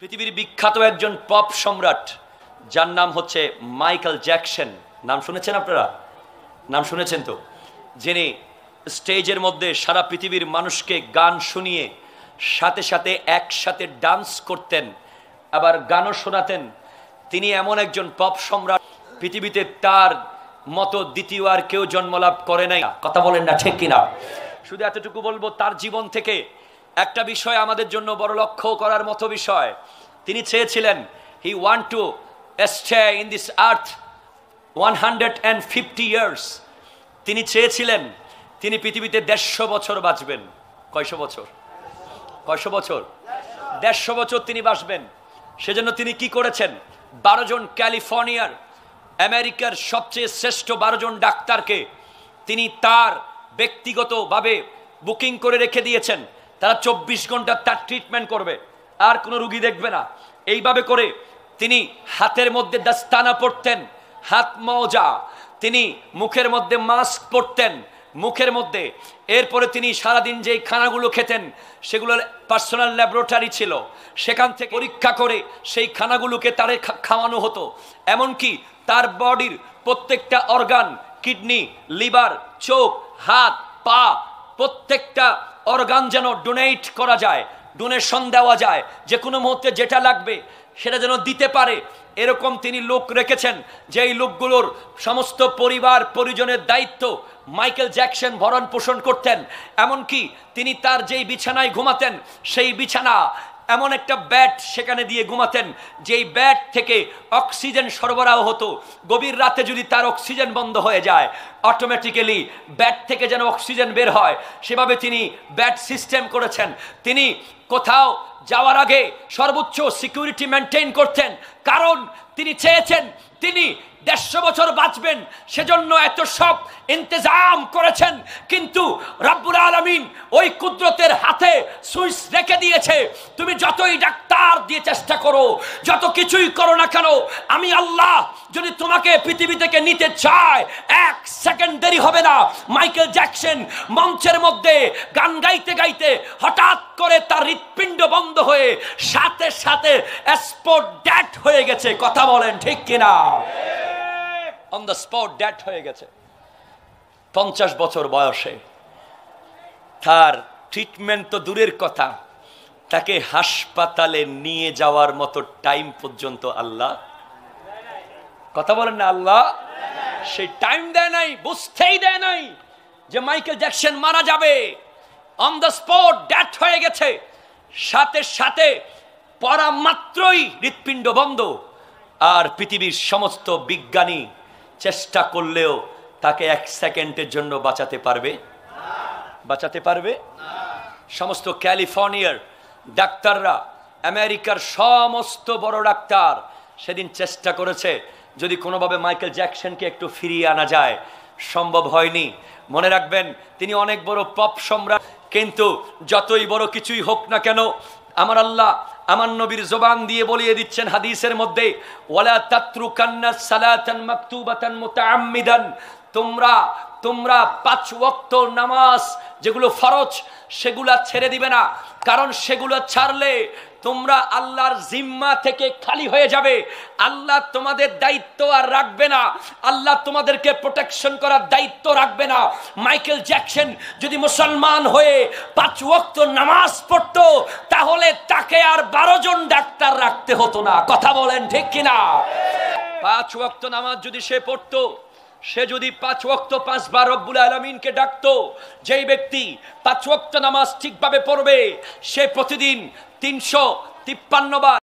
পৃথিবীর বিখ্যাত একজন পপ সম্রাট যার নাম হচ্ছে মাইকেল জ্যাকসন নাম শুনেছেন আপনারা নাম শুনেছেন তো যিনি স্টেজের মধ্যে সারা পৃথিবীর মানুষকে গান শুনিয়ে সাথে সাথে একসাথে ডান্স করতেন আবার গানও শোনাতেন তিনি এমন একজন পপ সম্রাট পৃথিবীতে তার মতো দ্বিতীয় আর কেউ জন্মলাভ করে নাই কথা বলেন না ঠিক কিনা শুধু এতটুকু বলবো তার জীবন থেকে একটা বিষয় আমাদের জন্য বড় লক্ষ্য করার মতো বিষয় তিনি চেয়েছিলেন he want to stay in this earth one hundred and fifty years তিনি চেয়েছিলেন তিনি পৃথিবীতে দেড়শো বছর বাঁচবেন কয়শো বছর কয়শো বছর দেড়শো বছর তিনি বাঁচবেন সেজন্য তিনি কি করেছেন বারো জন ক্যালিফোর্নিয়ার আমেরিকার সবচেয়ে শ্রেষ্ঠ বারো জন ডাক্তারকে তিনি তার ব্যক্তিগতভাবে বুকিং করে রেখে দিয়েছেন তারা চব্বিশ ঘন্টা তার ট্রিটমেন্ট করবে আর কোনো রুগী দেখবে না এইভাবে করে তিনি হাতের মধ্যে দাস্তানা পড়তেন হাত মজা তিনি মুখের মধ্যে মাস্ক পরতেন মুখের মধ্যে এরপরে তিনি সারাদিন যেই খানাগুলো খেতেন সেগুলোর পার্সোনাল ল্যাবরেটরি ছিল সেখান থেকে পরীক্ষা করে সেই খানাগুলোকে তারে খাওয়ানো হতো এমনকি তার বডির প্রত্যেকটা অর্গান কিডনি লিভার চোখ হাত পা প্রত্যেকটা অর্গান যেন ডোনেট করা যায় ডোনেশন দেওয়া যায় যে কোনো মুহূর্তে যেটা লাগবে সেটা যেন দিতে পারে এরকম তিনি লোক রেখেছেন যে এই লোকগুলোর সমস্ত পরিবার পরিজনের দায়িত্ব মাইকেল জ্যাকসন ভরণ পোষণ করতেন এমনকি তিনি তার যেই বিছানায় ঘুমাতেন সেই বিছানা এমন একটা ব্যাট সেখানে দিয়ে ঘুমাতেন যেই ব্যাট থেকে অক্সিজেন সরবরাহ হতো গভীর রাতে যদি তার অক্সিজেন বন্ধ হয়ে যায় অটোমেটিক্যালি ব্যাট থেকে যেন অক্সিজেন বের হয় সেভাবে তিনি ব্যাট সিস্টেম করেছেন তিনি কোথাও যাওয়ার আগে সর্বোচ্চ সিকিউরিটি মেনটেন করতেন কারণ তিনি চেয়েছেন তিনি দেড়শো বছর বাঁচবেন সেজন্য এত সব ইন্তজাম করেছেন কিন্তু রাব্বুল আলমিন ওই কুদরতের হাতে সুইচ রেখে দিয়েছে তুমি যতই ডাক্তার দিয়ে চেষ্টা করো যত কিছুই করো না কেন আমি আল্লাহ যদি তোমাকে পৃথিবী থেকে নিতে চায় এক সেকেন্ড দেরি হবে না মাইকেল জ্যাকসন মঞ্চের মধ্যে গান গাইতে গাইতে হঠাৎ করে তার হৃৎপিণ্ড বন্ধ হয়ে সাথে সাথে স্পট ড্যাট হয়ে গেছে কথা বলেন ঠিক কিনা অন দ্য স্পট ড্যাট হয়ে গেছে পঞ্চাশ বছর বয়সে তার ট্রিটমেন্ট তো দূরের কথা তাকে হাসপাতালে নিয়ে যাওয়ার মতো টাইম পর্যন্ত আল্লাহ কথা বলেন না আল্লাহ সেই টাইম দেয় নাই বুঝতেই দেয় নাই যে মাইকেল জ্যাকসন মারা যাবে অন দ্য স্পট ড্যাট হয়ে গেছে সাথে সাথে পরামাত্রই মাত্রই হৃৎপিণ্ড বন্ধ আর পৃথিবীর সমস্ত বিজ্ঞানী চেষ্টা করলেও তাকে এক সেকেন্ডের জন্য বাঁচাতে পারবে বাঁচাতে পারবে সমস্ত ক্যালিফোর্নিয়ার ডাক্তাররা আমেরিকার সমস্ত বড় ডাক্তার সেদিন চেষ্টা করেছে যদি কোনোভাবে মাইকেল জ্যাকসনকে একটু ফিরিয়ে আনা যায় সম্ভব হয়নি মনে রাখবেন তিনি অনেক বড় পপ সম্রাট কিন্তু যতই বড় কিছুই হোক না কেন আমার আল্লাহ আমার নবীর জবান দিয়ে বলিয়ে দিচ্ছেন হাদিসের মধ্যে ওয়ালা তাত্রু কান্না সালাতান মাকতুবাতান মুতাআম্মিদান তোমরা তোমরা পাঁচ ওয়াক্ত নামাজ যেগুলো ফরজ সেগুলা ছেড়ে দিবে না কারণ সেগুলো ছাড়লে তোমরা আল্লাহর জিম্মা থেকে খালি হয়ে যাবে আল্লাহ তোমাদের দায়িত্ব আর রাখবে না আল্লাহ তোমাদেরকে প্রোটেকশন করার দায়িত্ব রাখবে না মাইকেল জ্যাকসন যদি মুসলমান হয়ে পাঁচ ওয়াক্ত নামাজ পড়তো তাহলে তাকে আর বারো জন ডাক্তার রাখতে হতো না কথা বলেন ঠিক কিনা পাঁচ ওয়াক্ত নামাজ যদি সে পড়তো সে যদি পাঁচ ওক্ত পাঁচবার রব্বুল আলমিনকে ডাকতো যেই ব্যক্তি পাঁচ ওক্ত নামাজ ঠিকভাবে পড়বে সে প্রতিদিন তিনশো তিপ্পান্ন বার